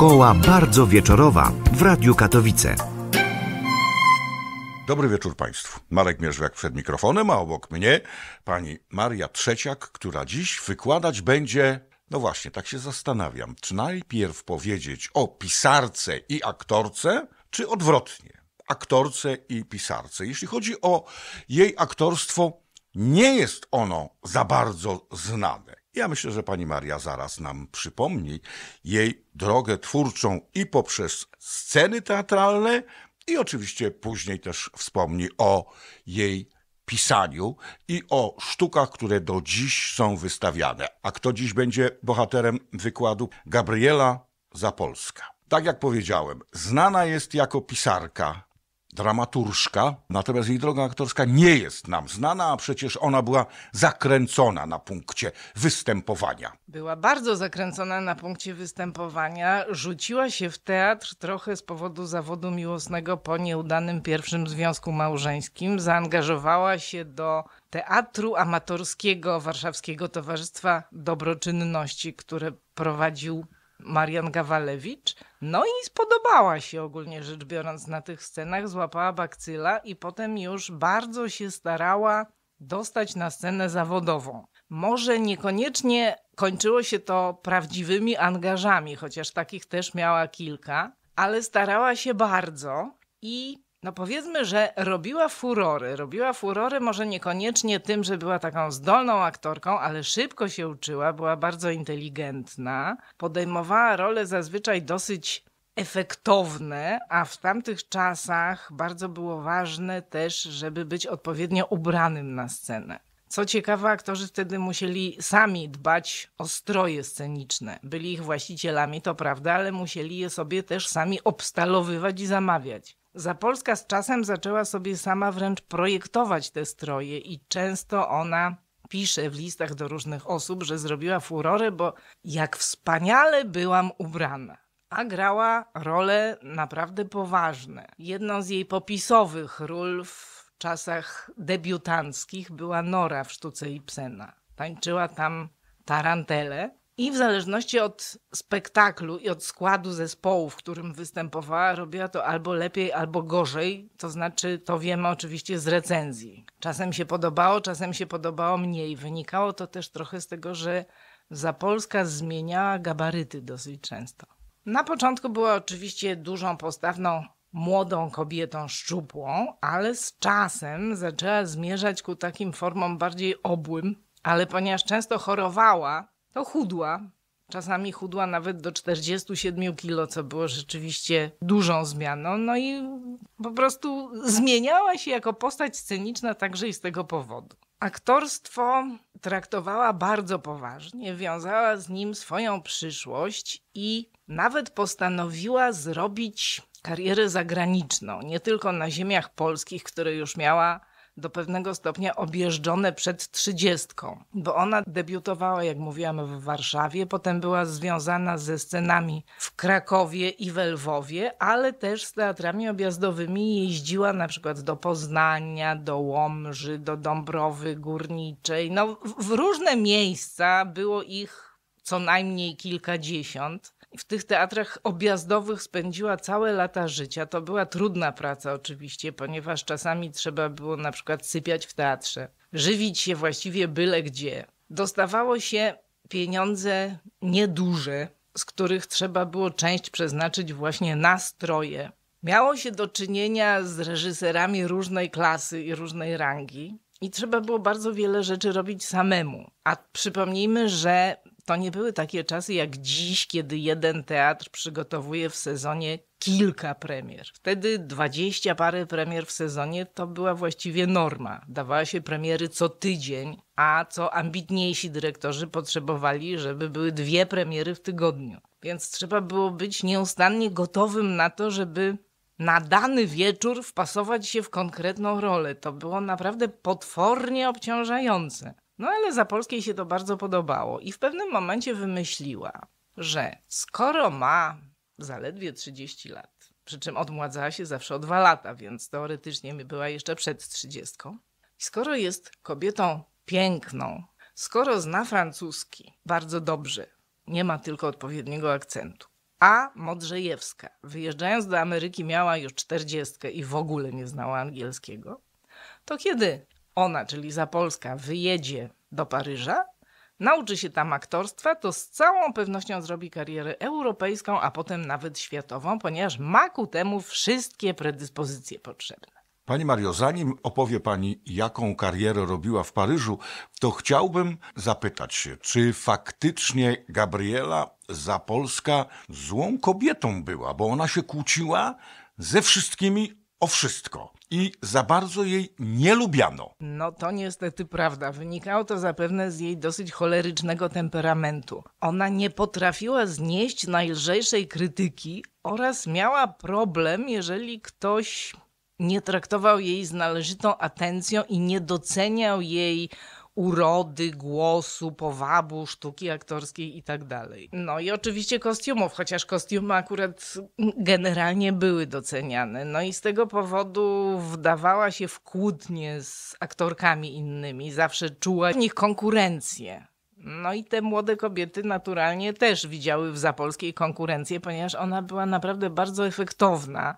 Szkoła bardzo wieczorowa w Radiu Katowice. Dobry wieczór Państwu. Marek Mierzwiak przed mikrofonem, a obok mnie pani Maria Trzeciak, która dziś wykładać będzie no właśnie, tak się zastanawiam, czy najpierw powiedzieć o pisarce i aktorce, czy odwrotnie, aktorce i pisarce. Jeśli chodzi o jej aktorstwo, nie jest ono za bardzo znane. Ja myślę, że pani Maria zaraz nam przypomni jej drogę twórczą i poprzez sceny teatralne, i oczywiście później też wspomni o jej pisaniu i o sztukach, które do dziś są wystawiane. A kto dziś będzie bohaterem wykładu? Gabriela Zapolska. Tak jak powiedziałem, znana jest jako pisarka, dramaturżka, natomiast jej droga aktorska nie jest nam znana, a przecież ona była zakręcona na punkcie występowania. Była bardzo zakręcona na punkcie występowania, rzuciła się w teatr trochę z powodu zawodu miłosnego po nieudanym pierwszym związku małżeńskim, zaangażowała się do Teatru Amatorskiego Warszawskiego Towarzystwa Dobroczynności, które prowadził Marian Gawalewicz. No i spodobała się ogólnie rzecz biorąc na tych scenach, złapała bakcyla i potem już bardzo się starała dostać na scenę zawodową. Może niekoniecznie kończyło się to prawdziwymi angażami, chociaż takich też miała kilka, ale starała się bardzo i no powiedzmy, że robiła furory. Robiła furory może niekoniecznie tym, że była taką zdolną aktorką, ale szybko się uczyła, była bardzo inteligentna, podejmowała role zazwyczaj dosyć efektowne, a w tamtych czasach bardzo było ważne też, żeby być odpowiednio ubranym na scenę. Co ciekawe, aktorzy wtedy musieli sami dbać o stroje sceniczne. Byli ich właścicielami, to prawda, ale musieli je sobie też sami obstalowywać i zamawiać. Zapolska z czasem zaczęła sobie sama wręcz projektować te stroje i często ona pisze w listach do różnych osób, że zrobiła furorę, bo jak wspaniale byłam ubrana. A grała role naprawdę poważne. Jedną z jej popisowych ról w czasach debiutanckich była Nora w Sztuce i Psena. Tańczyła tam tarantele i w zależności od spektaklu i od składu zespołu, w którym występowała, robiła to albo lepiej, albo gorzej. To znaczy, to wiemy oczywiście z recenzji. Czasem się podobało, czasem się podobało mniej. Wynikało to też trochę z tego, że Zapolska zmieniała gabaryty dosyć często. Na początku była oczywiście dużą, postawną, młodą kobietą szczupłą, ale z czasem zaczęła zmierzać ku takim formom bardziej obłym, ale ponieważ często chorowała, to chudła. Czasami chudła nawet do 47 kg, co było rzeczywiście dużą zmianą. No i po prostu zmieniała się jako postać sceniczna także i z tego powodu. Aktorstwo traktowała bardzo poważnie, wiązała z nim swoją przyszłość i nawet postanowiła zrobić karierę zagraniczną, nie tylko na ziemiach polskich, które już miała do pewnego stopnia objeżdżone przed trzydziestką, bo ona debiutowała, jak mówiłam, w Warszawie, potem była związana ze scenami w Krakowie i we Lwowie, ale też z teatrami objazdowymi jeździła na przykład do Poznania, do Łomży, do Dąbrowy Górniczej, no w różne miejsca było ich co najmniej kilkadziesiąt w tych teatrach objazdowych spędziła całe lata życia. To była trudna praca oczywiście, ponieważ czasami trzeba było na przykład sypiać w teatrze, żywić się właściwie byle gdzie. Dostawało się pieniądze nieduże, z których trzeba było część przeznaczyć właśnie na stroje. Miało się do czynienia z reżyserami różnej klasy i różnej rangi. I trzeba było bardzo wiele rzeczy robić samemu. A przypomnijmy, że to nie były takie czasy jak dziś, kiedy jeden teatr przygotowuje w sezonie kilka premier. Wtedy dwadzieścia parę premier w sezonie to była właściwie norma. Dawała się premiery co tydzień, a co ambitniejsi dyrektorzy potrzebowali, żeby były dwie premiery w tygodniu. Więc trzeba było być nieustannie gotowym na to, żeby na dany wieczór wpasować się w konkretną rolę. To było naprawdę potwornie obciążające. No ale za polskiej się to bardzo podobało i w pewnym momencie wymyśliła, że skoro ma zaledwie 30 lat, przy czym odmładzała się zawsze o dwa lata, więc teoretycznie była jeszcze przed 30. skoro jest kobietą piękną, skoro zna francuski bardzo dobrze, nie ma tylko odpowiedniego akcentu, a Modrzejewska, wyjeżdżając do Ameryki, miała już 40 i w ogóle nie znała angielskiego, to kiedy ona, czyli Zapolska, wyjedzie do Paryża, nauczy się tam aktorstwa, to z całą pewnością zrobi karierę europejską, a potem nawet światową, ponieważ ma ku temu wszystkie predyspozycje potrzebne. Pani Mario, zanim opowie Pani, jaką karierę robiła w Paryżu, to chciałbym zapytać się, czy faktycznie Gabriela Zapolska złą kobietą była, bo ona się kłóciła ze wszystkimi o wszystko i za bardzo jej nie lubiano. No to niestety prawda. Wynikało to zapewne z jej dosyć cholerycznego temperamentu. Ona nie potrafiła znieść najlżejszej krytyki oraz miała problem, jeżeli ktoś nie traktował jej z należytą atencją i nie doceniał jej urody, głosu, powabu, sztuki aktorskiej i tak dalej. No i oczywiście kostiumów, chociaż kostiumy akurat generalnie były doceniane. No i z tego powodu wdawała się w kłótnie z aktorkami innymi, zawsze czuła w nich konkurencję. No i te młode kobiety naturalnie też widziały w Zapolskiej konkurencję, ponieważ ona była naprawdę bardzo efektowna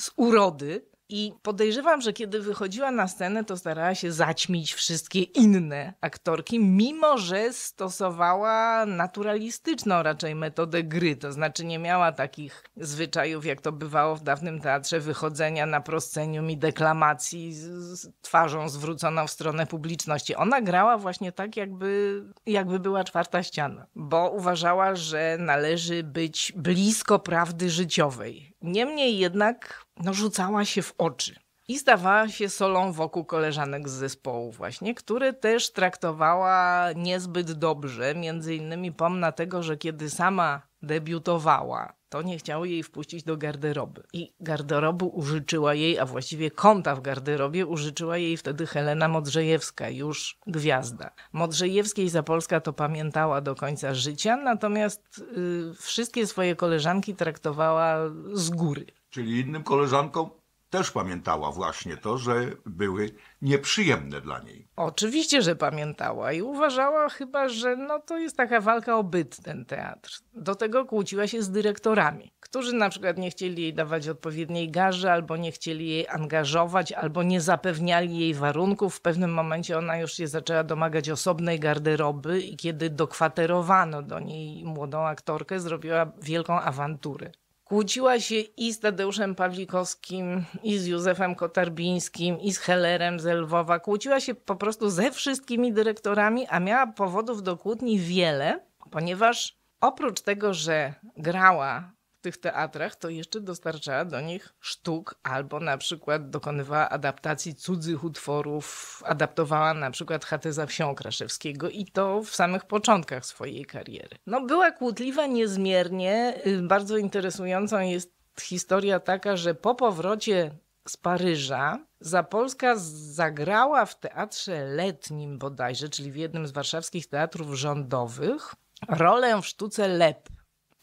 z urody, i podejrzewam, że kiedy wychodziła na scenę, to starała się zaćmić wszystkie inne aktorki, mimo że stosowała naturalistyczną raczej metodę gry. To znaczy nie miała takich zwyczajów, jak to bywało w dawnym teatrze, wychodzenia na proscenium i deklamacji z twarzą zwróconą w stronę publiczności. Ona grała właśnie tak, jakby, jakby była czwarta ściana, bo uważała, że należy być blisko prawdy życiowej. Niemniej jednak no, rzucała się w oczy. I zdawała się solą wokół koleżanek z zespołu właśnie, który też traktowała niezbyt dobrze, między innymi pomna tego, że kiedy sama debiutowała, to nie chciał jej wpuścić do garderoby. I garderobu użyczyła jej, a właściwie kąta w garderobie użyczyła jej wtedy Helena Modrzejewska, już gwiazda. Modrzejewskiej Zapolska to pamiętała do końca życia, natomiast y, wszystkie swoje koleżanki traktowała z góry czyli innym koleżankom, też pamiętała właśnie to, że były nieprzyjemne dla niej. Oczywiście, że pamiętała i uważała chyba, że no to jest taka walka o byt ten teatr. Do tego kłóciła się z dyrektorami, którzy na przykład nie chcieli jej dawać odpowiedniej garzy, albo nie chcieli jej angażować, albo nie zapewniali jej warunków. W pewnym momencie ona już się zaczęła domagać osobnej garderoby i kiedy dokwaterowano do niej młodą aktorkę, zrobiła wielką awanturę. Kłóciła się i z Tadeuszem Pawlikowskim, i z Józefem Kotarbińskim, i z Hellerem z Lwowa. Kłóciła się po prostu ze wszystkimi dyrektorami, a miała powodów do kłótni wiele, ponieważ oprócz tego, że grała tych teatrach, to jeszcze dostarczała do nich sztuk, albo na przykład dokonywała adaptacji cudzych utworów, adaptowała na przykład Hateza Wsią Kraszewskiego i to w samych początkach swojej kariery. No była kłótliwa niezmiernie, y, bardzo interesującą jest historia taka, że po powrocie z Paryża Zapolska zagrała w teatrze letnim bodajże, czyli w jednym z warszawskich teatrów rządowych, rolę w sztuce Lep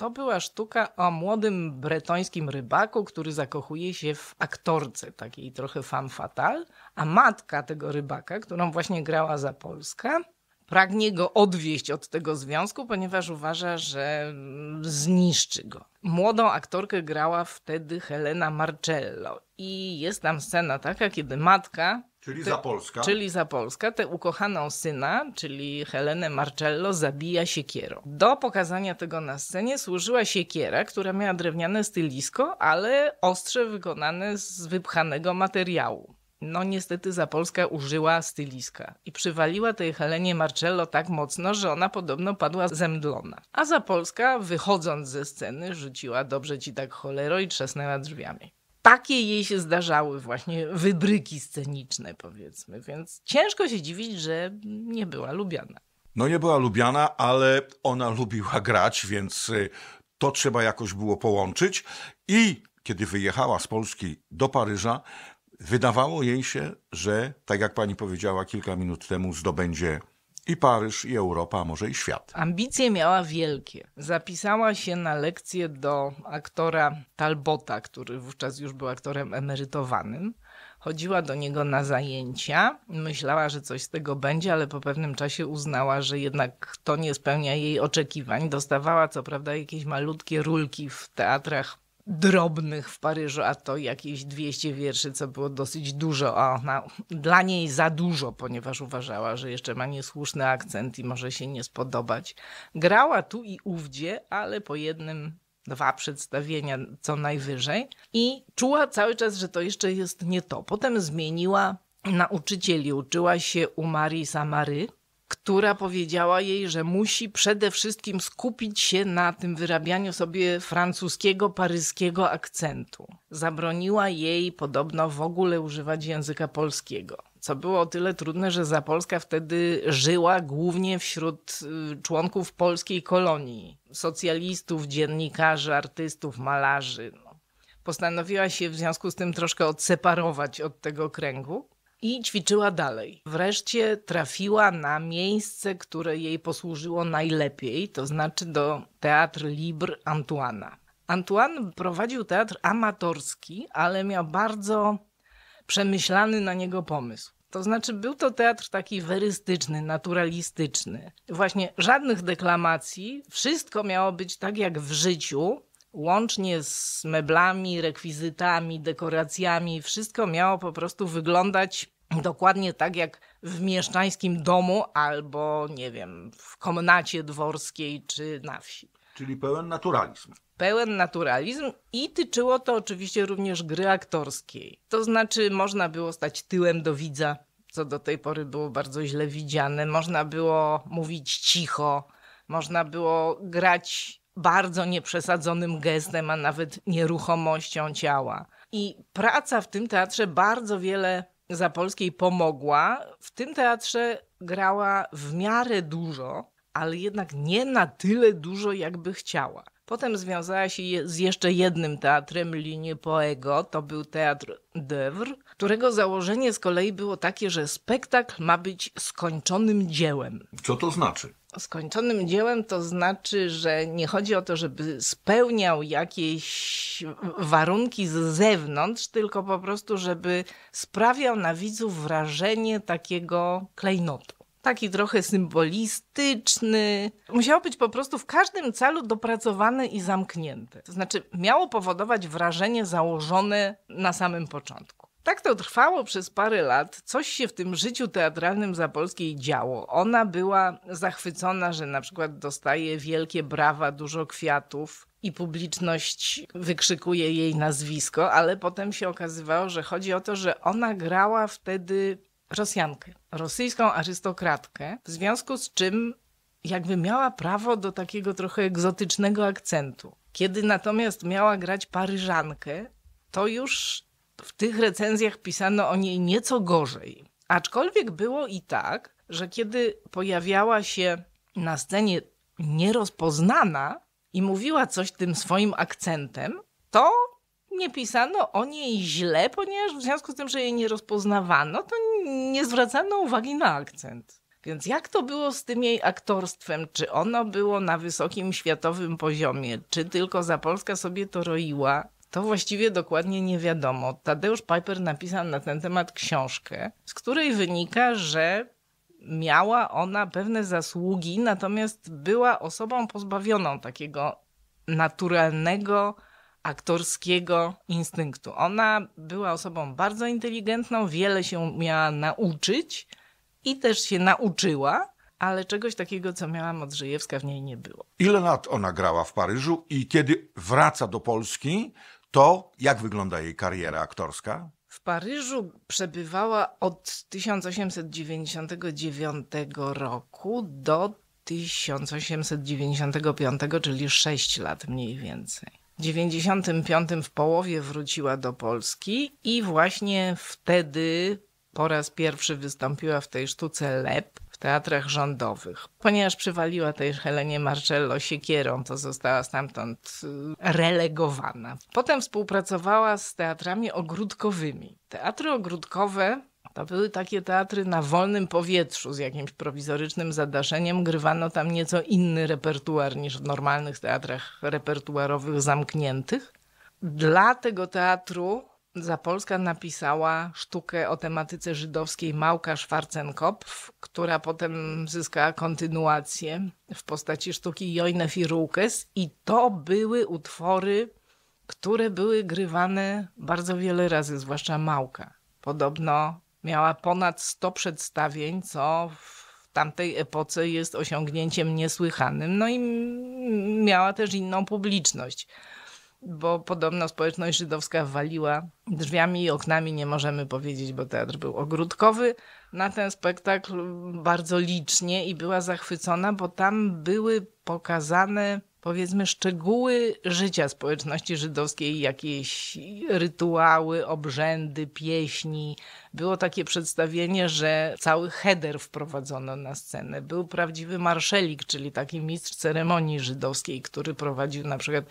to była sztuka o młodym bretońskim rybaku, który zakochuje się w aktorce, takiej trochę femme fatale, a matka tego rybaka, którą właśnie grała za Polskę, pragnie go odwieść od tego związku, ponieważ uważa, że mm, zniszczy go. Młodą aktorkę grała wtedy Helena Marcello i jest tam scena taka, kiedy matka Czyli za Polska. Czyli za Polska. Tę ukochaną syna, czyli Helenę Marcello, zabija siekierą. Do pokazania tego na scenie służyła siekiera, która miała drewniane stylisko, ale ostrze wykonane z wypchanego materiału. No niestety za Polska użyła styliska i przywaliła tej Helenie Marcello tak mocno, że ona podobno padła zemdlona. A za Polska, wychodząc ze sceny, rzuciła dobrze ci tak cholero i trzasnęła drzwiami takie jej się zdarzały właśnie wybryki sceniczne, powiedzmy. Więc ciężko się dziwić, że nie była lubiana. No nie była lubiana, ale ona lubiła grać, więc y, to trzeba jakoś było połączyć. I kiedy wyjechała z Polski do Paryża, wydawało jej się, że, tak jak pani powiedziała kilka minut temu, zdobędzie i Paryż, i Europa, a może i świat. Ambicje miała wielkie. Zapisała się na lekcję do aktora Talbota, który wówczas już był aktorem emerytowanym. Chodziła do niego na zajęcia, myślała, że coś z tego będzie, ale po pewnym czasie uznała, że jednak to nie spełnia jej oczekiwań. Dostawała co prawda jakieś malutkie rulki w teatrach drobnych w Paryżu, a to jakieś 200 wierszy, co było dosyć dużo, a ona dla niej za dużo, ponieważ uważała, że jeszcze ma niesłuszny akcent i może się nie spodobać. Grała tu i ówdzie, ale po jednym dwa przedstawienia co najwyżej i czuła cały czas, że to jeszcze jest nie to. Potem zmieniła nauczycieli, uczyła się u Marii Samary, która powiedziała jej, że musi przede wszystkim skupić się na tym wyrabianiu sobie francuskiego, paryskiego akcentu. Zabroniła jej podobno w ogóle używać języka polskiego. Co było o tyle trudne, że Zapolska wtedy żyła głównie wśród y, członków polskiej kolonii socjalistów, dziennikarzy, artystów, malarzy. No. Postanowiła się w związku z tym troszkę odseparować od tego kręgu i ćwiczyła dalej. Wreszcie trafiła na miejsce, które jej posłużyło najlepiej, to znaczy do Teatr Libre Antoana. Antoine prowadził teatr amatorski, ale miał bardzo przemyślany na niego pomysł. To znaczy, był to teatr taki werystyczny, naturalistyczny. Właśnie żadnych deklamacji, wszystko miało być tak jak w życiu, łącznie z meblami, rekwizytami, dekoracjami, wszystko miało po prostu wyglądać dokładnie tak jak w mieszczańskim domu albo, nie wiem, w komnacie dworskiej czy na wsi. Czyli pełen naturalizm. Pełen naturalizm i tyczyło to oczywiście również gry aktorskiej. To znaczy, można było stać tyłem do widza, co do tej pory było bardzo źle widziane. Można było mówić cicho, można było grać bardzo nieprzesadzonym gestem, a nawet nieruchomością ciała. I praca w tym teatrze bardzo wiele Zapolskiej pomogła. W tym teatrze grała w miarę dużo, ale jednak nie na tyle dużo, jakby chciała. Potem związała się z jeszcze jednym teatrem linii Poego, to był Teatr d'Euvre, którego założenie z kolei było takie, że spektakl ma być skończonym dziełem. Co to znaczy? Skończonym dziełem to znaczy, że nie chodzi o to, żeby spełniał jakieś warunki z zewnątrz, tylko po prostu, żeby sprawiał na widzów wrażenie takiego klejnotu. Taki trochę symbolistyczny. Musiało być po prostu w każdym celu dopracowane i zamknięte. To znaczy, miało powodować wrażenie założone na samym początku. Tak to trwało przez parę lat. Coś się w tym życiu teatralnym Zapolskiej działo. Ona była zachwycona, że na przykład dostaje wielkie brawa, dużo kwiatów i publiczność wykrzykuje jej nazwisko, ale potem się okazywało, że chodzi o to, że ona grała wtedy Rosjankę, rosyjską arystokratkę, w związku z czym jakby miała prawo do takiego trochę egzotycznego akcentu. Kiedy natomiast miała grać Paryżankę, to już w tych recenzjach pisano o niej nieco gorzej. Aczkolwiek było i tak, że kiedy pojawiała się na scenie nierozpoznana i mówiła coś tym swoim akcentem, to nie pisano o niej źle, ponieważ w związku z tym, że jej nie rozpoznawano, to nie zwracano uwagi na akcent. Więc jak to było z tym jej aktorstwem? Czy ono było na wysokim światowym poziomie? Czy tylko Zapolska sobie to roiła? to właściwie dokładnie nie wiadomo. Tadeusz Piper napisał na ten temat książkę, z której wynika, że miała ona pewne zasługi, natomiast była osobą pozbawioną takiego naturalnego, aktorskiego instynktu. Ona była osobą bardzo inteligentną, wiele się miała nauczyć i też się nauczyła, ale czegoś takiego, co miała Modrzejewska, w niej nie było. Ile lat ona grała w Paryżu i kiedy wraca do Polski, to, jak wygląda jej kariera aktorska? W Paryżu przebywała od 1899 roku do 1895, czyli 6 lat mniej więcej. W 1995 w połowie wróciła do Polski i właśnie wtedy po raz pierwszy wystąpiła w tej sztuce Lep, teatrach rządowych. Ponieważ przywaliła też Helenie Marcello siekierą, to została stamtąd y, relegowana. Potem współpracowała z teatrami ogródkowymi. Teatry ogródkowe to były takie teatry na wolnym powietrzu z jakimś prowizorycznym zadaszeniem. Grywano tam nieco inny repertuar niż w normalnych teatrach repertuarowych zamkniętych. Dla tego teatru za Polska napisała sztukę o tematyce żydowskiej Małka Schwarzenkopf, która potem zyskała kontynuację w postaci sztuki Joine Firulkes i to były utwory, które były grywane bardzo wiele razy, zwłaszcza Małka. Podobno miała ponad 100 przedstawień, co w tamtej epoce jest osiągnięciem niesłychanym, no i miała też inną publiczność bo podobno społeczność żydowska waliła drzwiami i oknami, nie możemy powiedzieć, bo teatr był ogródkowy, na ten spektakl bardzo licznie i była zachwycona, bo tam były pokazane powiedzmy, szczegóły życia społeczności żydowskiej, jakieś rytuały, obrzędy, pieśni. Było takie przedstawienie, że cały heder wprowadzono na scenę. Był prawdziwy marszelik, czyli taki mistrz ceremonii żydowskiej, który prowadził na przykład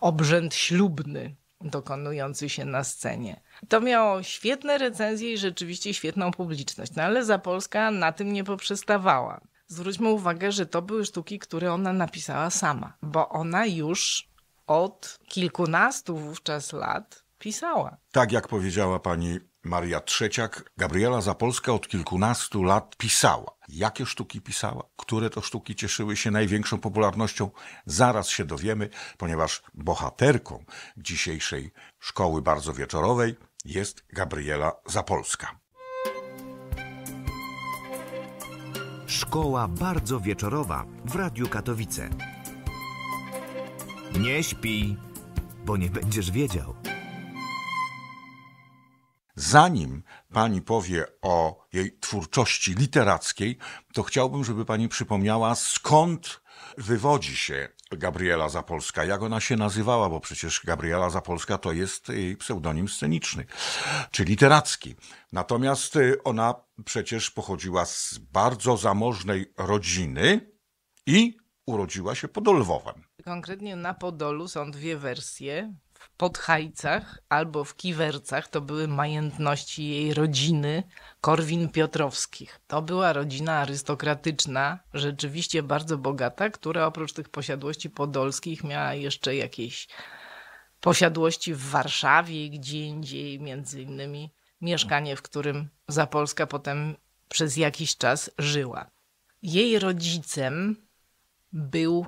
obrzęd ślubny, dokonujący się na scenie. To miało świetne recenzje i rzeczywiście świetną publiczność, no ale Zapolska na tym nie poprzestawała. Zwróćmy uwagę, że to były sztuki, które ona napisała sama, bo ona już od kilkunastu wówczas lat pisała. Tak jak powiedziała pani Maria Trzeciak, Gabriela Zapolska od kilkunastu lat pisała. Jakie sztuki pisała? Które to sztuki cieszyły się największą popularnością? Zaraz się dowiemy, ponieważ bohaterką dzisiejszej szkoły bardzo wieczorowej jest Gabriela Zapolska. Szkoła bardzo wieczorowa w Radiu Katowice. Nie śpij, bo nie będziesz wiedział. Zanim pani powie o jej twórczości literackiej, to chciałbym, żeby pani przypomniała, skąd wywodzi się Gabriela Zapolska, jak ona się nazywała, bo przecież Gabriela Zapolska to jest jej pseudonim sceniczny, czy literacki. Natomiast y, ona przecież pochodziła z bardzo zamożnej rodziny i urodziła się pod Lwowem. Konkretnie na Podolu są dwie wersje. Podchajcach albo w Kiwercach to były majętności jej rodziny Korwin Piotrowskich. To była rodzina arystokratyczna, rzeczywiście bardzo bogata, która oprócz tych posiadłości podolskich miała jeszcze jakieś posiadłości w Warszawie i gdzie indziej, między innymi mieszkanie, w którym Zapolska potem przez jakiś czas żyła. Jej rodzicem był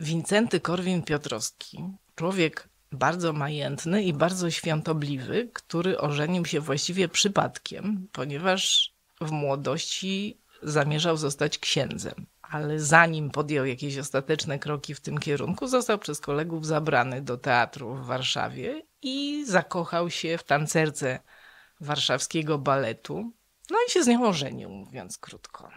Wincenty Korwin Piotrowski, człowiek bardzo majętny i bardzo świątobliwy, który ożenił się właściwie przypadkiem, ponieważ w młodości zamierzał zostać księdzem. Ale zanim podjął jakieś ostateczne kroki w tym kierunku, został przez kolegów zabrany do teatru w Warszawie i zakochał się w tancerce warszawskiego baletu. No i się z nią ożenił, mówiąc krótko.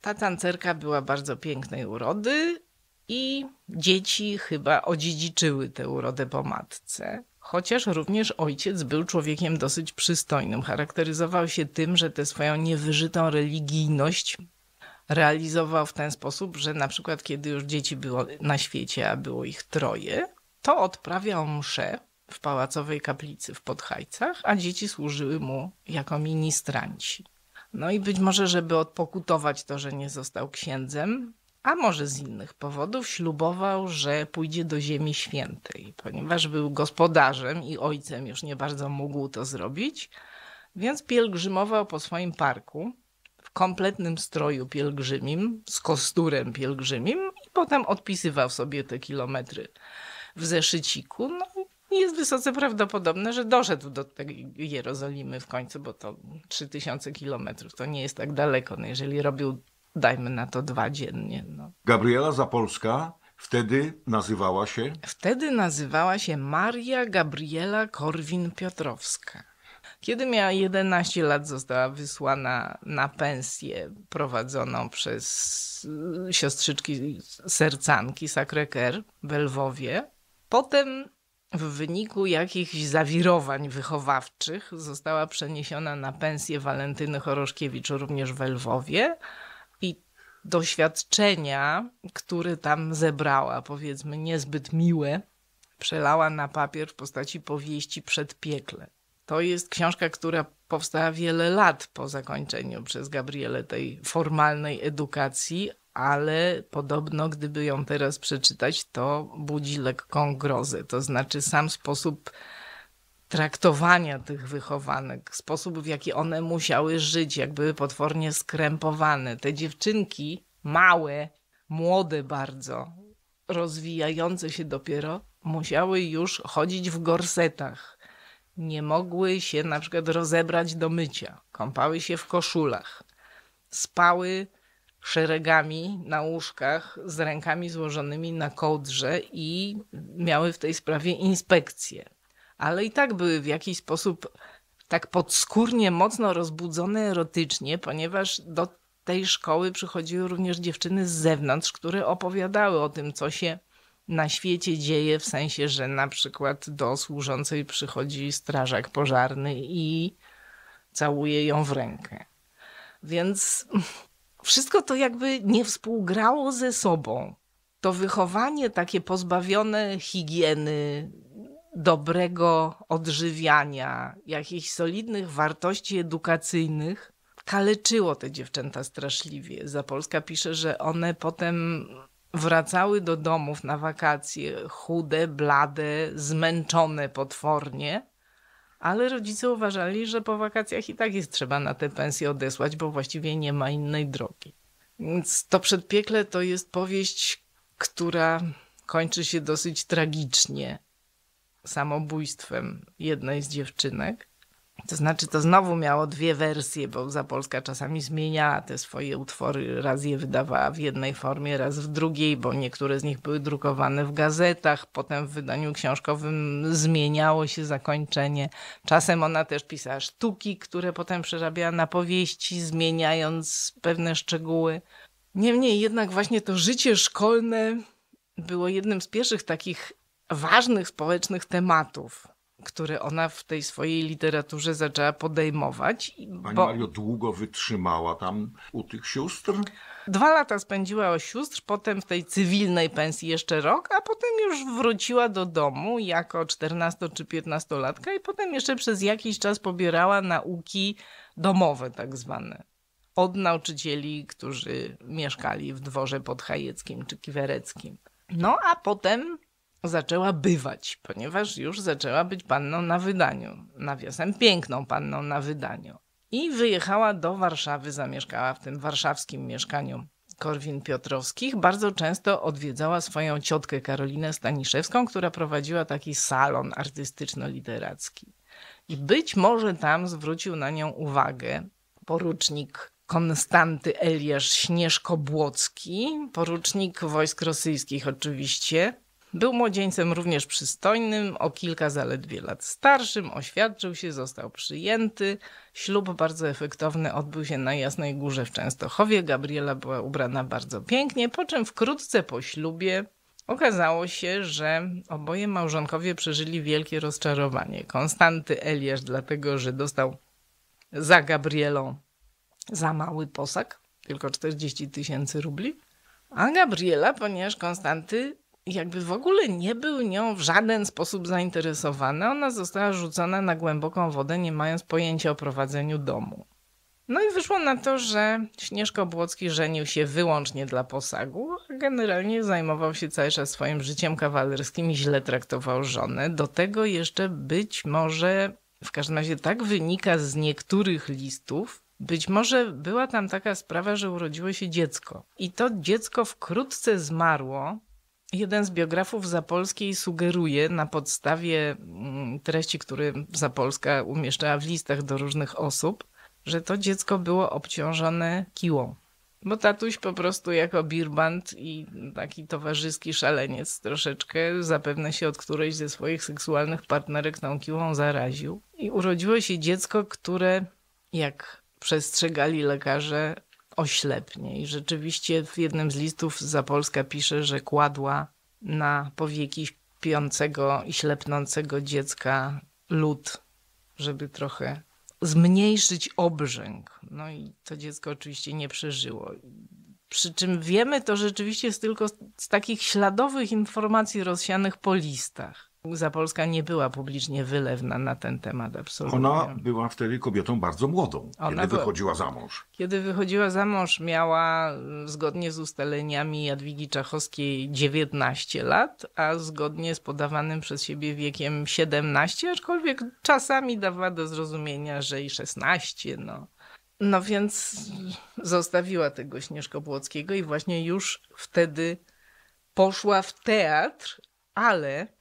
Ta tancerka była bardzo pięknej urody, i dzieci chyba odziedziczyły tę urodę po matce. Chociaż również ojciec był człowiekiem dosyć przystojnym. Charakteryzował się tym, że tę swoją niewyżytą religijność realizował w ten sposób, że na przykład kiedy już dzieci było na świecie, a było ich troje, to odprawiał mszę w pałacowej kaplicy w Podhajcach, a dzieci służyły mu jako ministranci. No i być może, żeby odpokutować to, że nie został księdzem, a może z innych powodów, ślubował, że pójdzie do Ziemi Świętej, ponieważ był gospodarzem i ojcem już nie bardzo mógł to zrobić, więc pielgrzymował po swoim parku w kompletnym stroju pielgrzymim, z kosturem pielgrzymim i potem odpisywał sobie te kilometry w zeszyciku. No, jest wysoce prawdopodobne, że doszedł do tej Jerozolimy w końcu, bo to 3000 kilometrów to nie jest tak daleko. No jeżeli robił dajmy na to dwa dziennie. No. Gabriela Zapolska wtedy nazywała się? Wtedy nazywała się Maria Gabriela Korwin-Piotrowska. Kiedy miała 11 lat, została wysłana na pensję prowadzoną przez y, siostrzyczki sercanki Sacré-Cœur w Lwowie. Potem w wyniku jakichś zawirowań wychowawczych została przeniesiona na pensję Walentyny Choroszkiewicz również w Lwowie doświadczenia, które tam zebrała, powiedzmy niezbyt miłe, przelała na papier w postaci powieści Przedpiekle. To jest książka, która powstała wiele lat po zakończeniu przez Gabrielę tej formalnej edukacji, ale podobno gdyby ją teraz przeczytać, to budzi lekką grozę. To znaczy sam sposób traktowania tych wychowanek, sposób w jaki one musiały żyć, jak były potwornie skrępowane. Te dziewczynki, małe, młode bardzo, rozwijające się dopiero, musiały już chodzić w gorsetach. Nie mogły się na przykład rozebrać do mycia, kąpały się w koszulach, spały szeregami na łóżkach z rękami złożonymi na kołdrze i miały w tej sprawie inspekcję ale i tak były w jakiś sposób tak podskórnie mocno rozbudzone erotycznie, ponieważ do tej szkoły przychodziły również dziewczyny z zewnątrz, które opowiadały o tym, co się na świecie dzieje, w sensie, że na przykład do służącej przychodzi strażak pożarny i całuje ją w rękę. Więc wszystko to jakby nie współgrało ze sobą. To wychowanie takie pozbawione higieny, dobrego odżywiania, jakichś solidnych wartości edukacyjnych, kaleczyło te dziewczęta straszliwie. Zapolska pisze, że one potem wracały do domów na wakacje chude, blade, zmęczone potwornie, ale rodzice uważali, że po wakacjach i tak jest trzeba na te pensje odesłać, bo właściwie nie ma innej drogi. Więc to przedpiekle to jest powieść, która kończy się dosyć tragicznie samobójstwem jednej z dziewczynek. To znaczy, to znowu miało dwie wersje, bo za Polska czasami zmieniała te swoje utwory. Raz je wydawała w jednej formie, raz w drugiej, bo niektóre z nich były drukowane w gazetach. Potem w wydaniu książkowym zmieniało się zakończenie. Czasem ona też pisała sztuki, które potem przerabiała na powieści, zmieniając pewne szczegóły. Niemniej jednak, właśnie to życie szkolne było jednym z pierwszych takich ważnych społecznych tematów które ona w tej swojej literaturze zaczęła podejmować. Pani bo... Mario długo wytrzymała tam u tych sióstr? Dwa lata spędziła u sióstr, potem w tej cywilnej pensji jeszcze rok, a potem już wróciła do domu jako 14 czy 15-latka i potem jeszcze przez jakiś czas pobierała nauki domowe tak zwane. Od nauczycieli, którzy mieszkali w dworze podhajeckim czy kiwereckim. No a potem zaczęła bywać, ponieważ już zaczęła być panną na wydaniu. Nawiasem piękną panną na wydaniu. I wyjechała do Warszawy, zamieszkała w tym warszawskim mieszkaniu Korwin Piotrowskich. Bardzo często odwiedzała swoją ciotkę Karolinę Staniszewską, która prowadziła taki salon artystyczno-literacki. I być może tam zwrócił na nią uwagę porucznik Konstanty Eliasz Śnieżko-Błocki, porucznik wojsk rosyjskich oczywiście, był młodzieńcem również przystojnym, o kilka zaledwie lat starszym, oświadczył się, został przyjęty. Ślub bardzo efektowny odbył się na Jasnej Górze w Częstochowie. Gabriela była ubrana bardzo pięknie, po czym wkrótce po ślubie Okazało się, że oboje małżonkowie przeżyli wielkie rozczarowanie. Konstanty Eliasz, dlatego że dostał za Gabrielą za mały posag, tylko 40 tysięcy rubli, a Gabriela, ponieważ Konstanty jakby w ogóle nie był nią w żaden sposób zainteresowana. Ona została rzucona na głęboką wodę, nie mając pojęcia o prowadzeniu domu. No i wyszło na to, że Śnieżko Błocki żenił się wyłącznie dla posagu, a generalnie zajmował się cały czas swoim życiem kawalerskim i źle traktował żonę. Do tego jeszcze być może, w każdym razie tak wynika z niektórych listów, być może była tam taka sprawa, że urodziło się dziecko. I to dziecko wkrótce zmarło, Jeden z biografów Zapolskiej sugeruje na podstawie mm, treści, które Zapolska umieszczała w listach do różnych osób, że to dziecko było obciążone kiłą. Bo tatuś po prostu jako birband i taki towarzyski szaleniec troszeczkę zapewne się od którejś ze swoich seksualnych partnerek tą kiłą zaraził. I urodziło się dziecko, które, jak przestrzegali lekarze, oślepnie. I rzeczywiście w jednym z listów za pisze, że kładła na powieki śpiącego i ślepnącego dziecka lód, żeby trochę zmniejszyć obrzęk. No i to dziecko oczywiście nie przeżyło. Przy czym wiemy to rzeczywiście jest tylko z takich śladowych informacji rozsianych po listach. Za Polska nie była publicznie wylewna na ten temat absolutnie. Ona była wtedy kobietą bardzo młodą, Ona kiedy wychodziła za mąż. Kiedy wychodziła za mąż, miała y, zgodnie z ustaleniami Jadwigi Czachowskiej 19 lat, a zgodnie z podawanym przez siebie wiekiem 17, aczkolwiek czasami dawała do zrozumienia, że i 16. No. No więc zostawiła tego Śnieżko Błockiego i właśnie już wtedy poszła w teatr, ale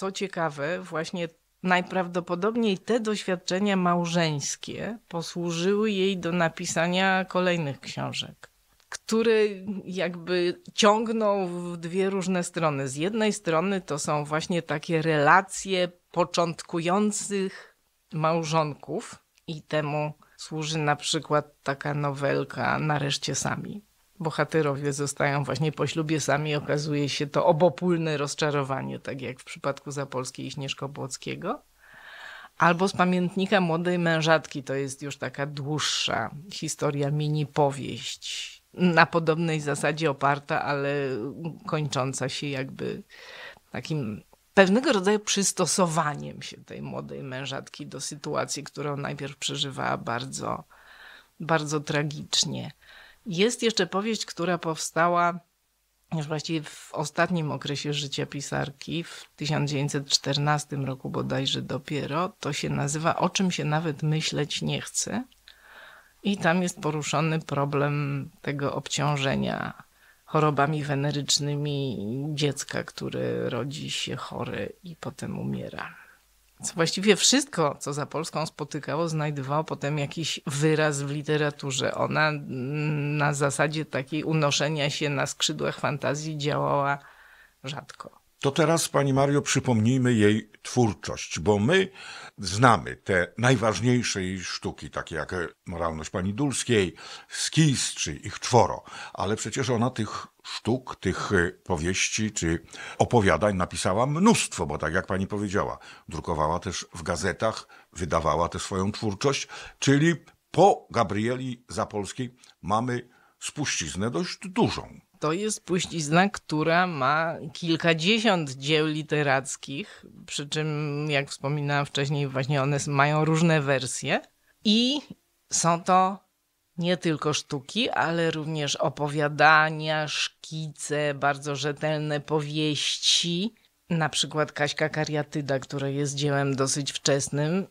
co ciekawe, właśnie najprawdopodobniej te doświadczenia małżeńskie posłużyły jej do napisania kolejnych książek który jakby ciągnął w dwie różne strony. Z jednej strony to są właśnie takie relacje początkujących małżonków i temu służy na przykład taka nowelka Nareszcie sami bohaterowie zostają właśnie po ślubie sami, okazuje się to obopólne rozczarowanie, tak jak w przypadku Zapolskiej i Śnieżko Błockiego. Albo z pamiętnika młodej mężatki, to jest już taka dłuższa historia, mini powieść, na podobnej zasadzie oparta, ale kończąca się jakby takim pewnego rodzaju przystosowaniem się tej młodej mężatki do sytuacji, którą najpierw przeżywała bardzo, bardzo tragicznie. Jest jeszcze powieść, która powstała już właściwie w ostatnim okresie życia pisarki, w 1914 roku bodajże dopiero, to się nazywa O czym się nawet myśleć nie chce. I tam jest poruszony problem tego obciążenia chorobami wenerycznymi dziecka, które rodzi się chory i potem umiera co właściwie wszystko, co za Polską spotykało, znajdowało potem jakiś wyraz w literaturze. Ona mm, na zasadzie takiej unoszenia się na skrzydłach fantazji działała rzadko. To teraz, Pani Mario, przypomnijmy jej twórczość, bo my znamy te najważniejsze jej sztuki, takie jak Moralność Pani Dulskiej, Skis czy Ich Czworo, ale przecież ona tych sztuk, tych powieści czy opowiadań napisała mnóstwo, bo tak jak Pani powiedziała, drukowała też w gazetach, wydawała tę swoją twórczość, czyli po Gabrieli Zapolskiej mamy spuściznę dość dużą to jest puścizna, która ma kilkadziesiąt dzieł literackich, przy czym, jak wspominałam wcześniej, właśnie one mają różne wersje i są to nie tylko sztuki, ale również opowiadania, szkice, bardzo rzetelne powieści. Na przykład Kaśka Kariatyda, która jest dziełem dosyć wczesnym,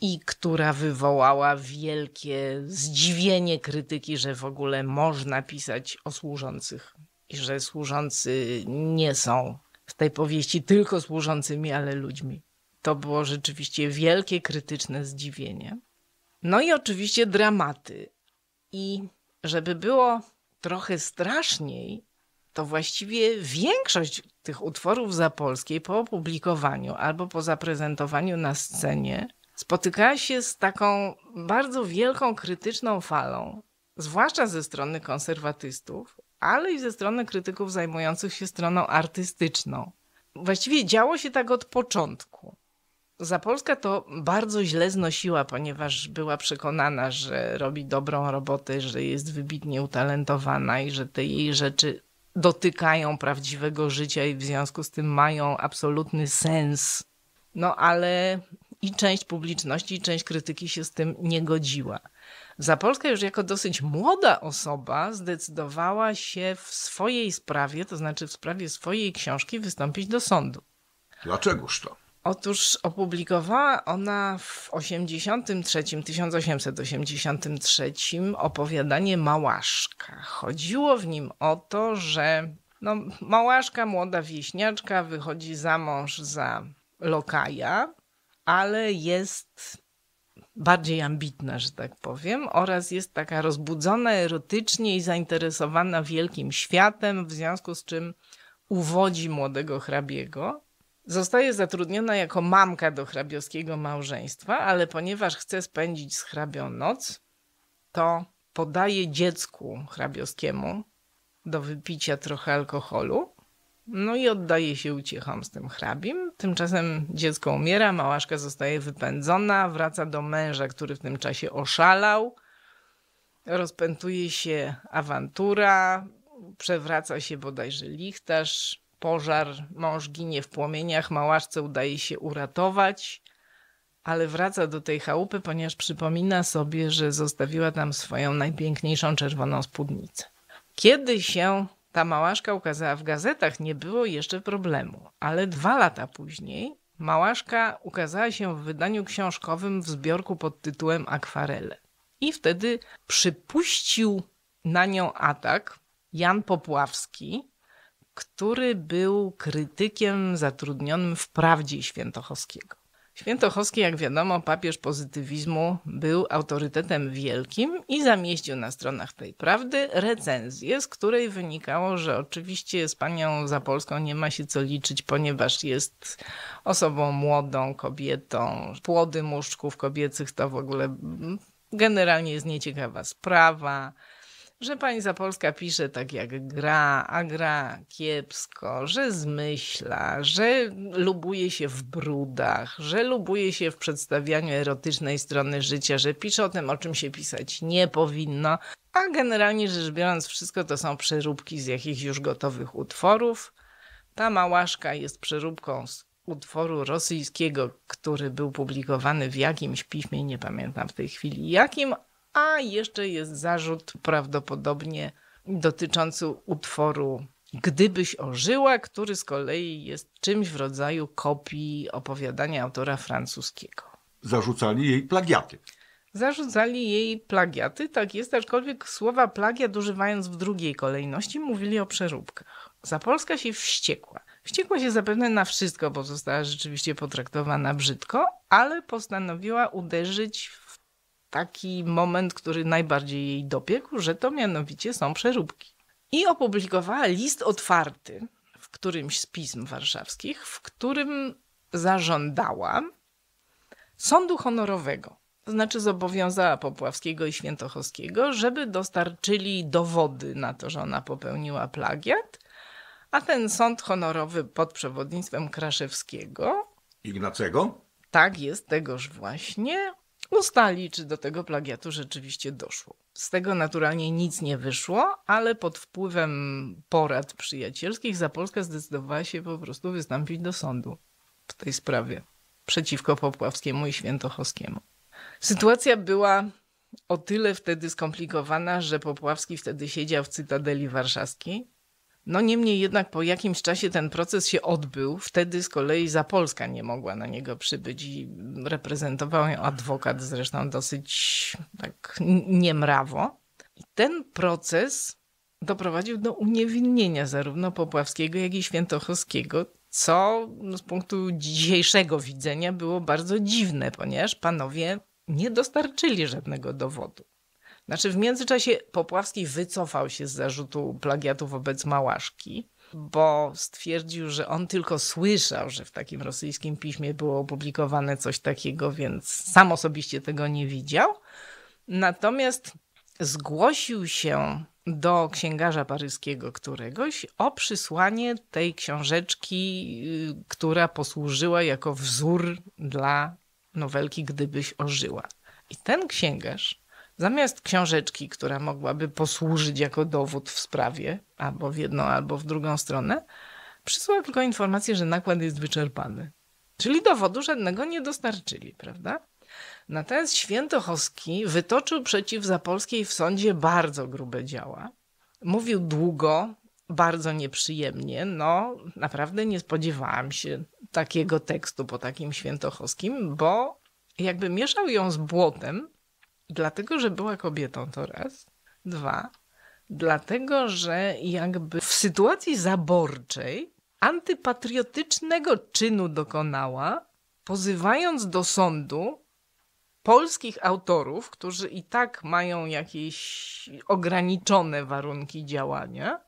i która wywołała wielkie zdziwienie krytyki, że w ogóle można pisać o służących i że służący nie są w tej powieści tylko służącymi, ale ludźmi. To było rzeczywiście wielkie krytyczne zdziwienie. No i oczywiście dramaty. I żeby było trochę straszniej, to właściwie większość tych utworów zapolskiej po opublikowaniu albo po zaprezentowaniu na scenie spotyka się z taką bardzo wielką krytyczną falą, zwłaszcza ze strony konserwatystów, ale i ze strony krytyków zajmujących się stroną artystyczną. Właściwie działo się tak od początku. Za to bardzo źle znosiła, ponieważ była przekonana, że robi dobrą robotę, że jest wybitnie utalentowana i że te jej rzeczy dotykają prawdziwego życia i w związku z tym mają absolutny sens. No ale i część publiczności, i część krytyki się z tym nie godziła. Za już jako dosyć młoda osoba zdecydowała się w swojej sprawie, to znaczy w sprawie swojej książki, wystąpić do sądu. Dlaczegoż to? Otóż opublikowała ona w 83, 1883 opowiadanie Małaszka. Chodziło w nim o to, że no, Małaszka, młoda wieśniaczka, wychodzi za mąż za lokaja, ale jest bardziej ambitna, że tak powiem, oraz jest taka rozbudzona erotycznie i zainteresowana wielkim światem, w związku z czym uwodzi młodego hrabiego. Zostaje zatrudniona jako mamka do hrabiowskiego małżeństwa, ale ponieważ chce spędzić z hrabią noc, to podaje dziecku hrabiowskiemu do wypicia trochę alkoholu no i oddaje się uciechom z tym hrabim. Tymczasem dziecko umiera, małaszka zostaje wypędzona, wraca do męża, który w tym czasie oszalał. Rozpętuje się awantura, przewraca się bodajże lichtarz, pożar, mąż ginie w płomieniach, małaszce udaje się uratować, ale wraca do tej chałupy, ponieważ przypomina sobie, że zostawiła tam swoją najpiękniejszą czerwoną spódnicę. Kiedy się ta małaszka ukazała w gazetach, nie było jeszcze problemu. Ale dwa lata później małaszka ukazała się w wydaniu książkowym w zbiorku pod tytułem Akwarele. I wtedy przypuścił na nią atak Jan Popławski, który był krytykiem zatrudnionym w Prawdzie Świętochowskiego. Świętochowski, jak wiadomo, papież pozytywizmu był autorytetem wielkim i zamieścił na stronach tej prawdy recenzję, z której wynikało, że oczywiście z panią Zapolską nie ma się co liczyć, ponieważ jest osobą młodą, kobietą. Płody muszczków kobiecych to w ogóle generalnie jest nieciekawa sprawa że pani Zapolska pisze tak jak gra, a gra kiepsko, że zmyśla, że lubuje się w brudach, że lubuje się w przedstawianiu erotycznej strony życia, że pisze o tym, o czym się pisać nie powinno, a generalnie rzecz biorąc wszystko to są przeróbki z jakichś już gotowych utworów. Ta małaszka jest przeróbką z utworu rosyjskiego, który był publikowany w jakimś piśmie, nie pamiętam w tej chwili jakim, a jeszcze jest zarzut prawdopodobnie dotyczący utworu Gdybyś ożyła, który z kolei jest czymś w rodzaju kopii opowiadania autora francuskiego. Zarzucali jej plagiaty. Zarzucali jej plagiaty, tak jest, aczkolwiek słowa plagiat używając w drugiej kolejności mówili o przeróbkach. Zapolska się wściekła. Wściekła się zapewne na wszystko, bo została rzeczywiście potraktowana brzydko, ale postanowiła uderzyć w taki moment, który najbardziej jej dopiekł, że to mianowicie są przeróbki. I opublikowała list otwarty w którymś z pism warszawskich, w którym zażądała sądu honorowego. To znaczy zobowiązała Popławskiego i Świętochowskiego, żeby dostarczyli dowody na to, że ona popełniła plagiat, a ten sąd honorowy pod przewodnictwem Kraszewskiego. Ignacego? Tak jest, tegoż właśnie ustali, czy do tego plagiatu rzeczywiście doszło. Z tego naturalnie nic nie wyszło, ale pod wpływem porad przyjacielskich Zapolska zdecydowała się po prostu wystąpić do sądu w tej sprawie przeciwko Popławskiemu i Świętochowskiemu. Sytuacja była o tyle wtedy skomplikowana, że Popławski wtedy siedział w Cytadeli Warszawskiej, no niemniej jednak po jakimś czasie ten proces się odbył. Wtedy z kolei za Polska nie mogła na niego przybyć i reprezentował ją adwokat zresztą dosyć tak niemrawo. I ten proces doprowadził do uniewinnienia zarówno Popławskiego, jak i Świętochowskiego, co no, z punktu dzisiejszego widzenia było bardzo dziwne, ponieważ panowie nie dostarczyli żadnego dowodu. Znaczy w międzyczasie Popławski wycofał się z zarzutu plagiatu wobec Małaszki, bo stwierdził, że on tylko słyszał, że w takim rosyjskim piśmie było opublikowane coś takiego, więc sam osobiście tego nie widział. Natomiast zgłosił się do księgarza paryskiego któregoś o przysłanie tej książeczki, y, która posłużyła jako wzór dla nowelki Gdybyś ożyła. I ten księgarz Zamiast książeczki, która mogłaby posłużyć jako dowód w sprawie, albo w jedną, albo w drugą stronę, przysłał tylko informację, że nakład jest wyczerpany. Czyli dowodu żadnego nie dostarczyli, prawda? Natomiast Świętochowski wytoczył przeciw Zapolskiej w sądzie bardzo grube działa. Mówił długo, bardzo nieprzyjemnie. No, naprawdę nie spodziewałam się takiego tekstu po takim Świętochowskim, bo jakby mieszał ją z błotem, Dlatego, że była kobietą to raz. Dwa, dlatego, że jakby w sytuacji zaborczej antypatriotycznego czynu dokonała, pozywając do sądu polskich autorów, którzy i tak mają jakieś ograniczone warunki działania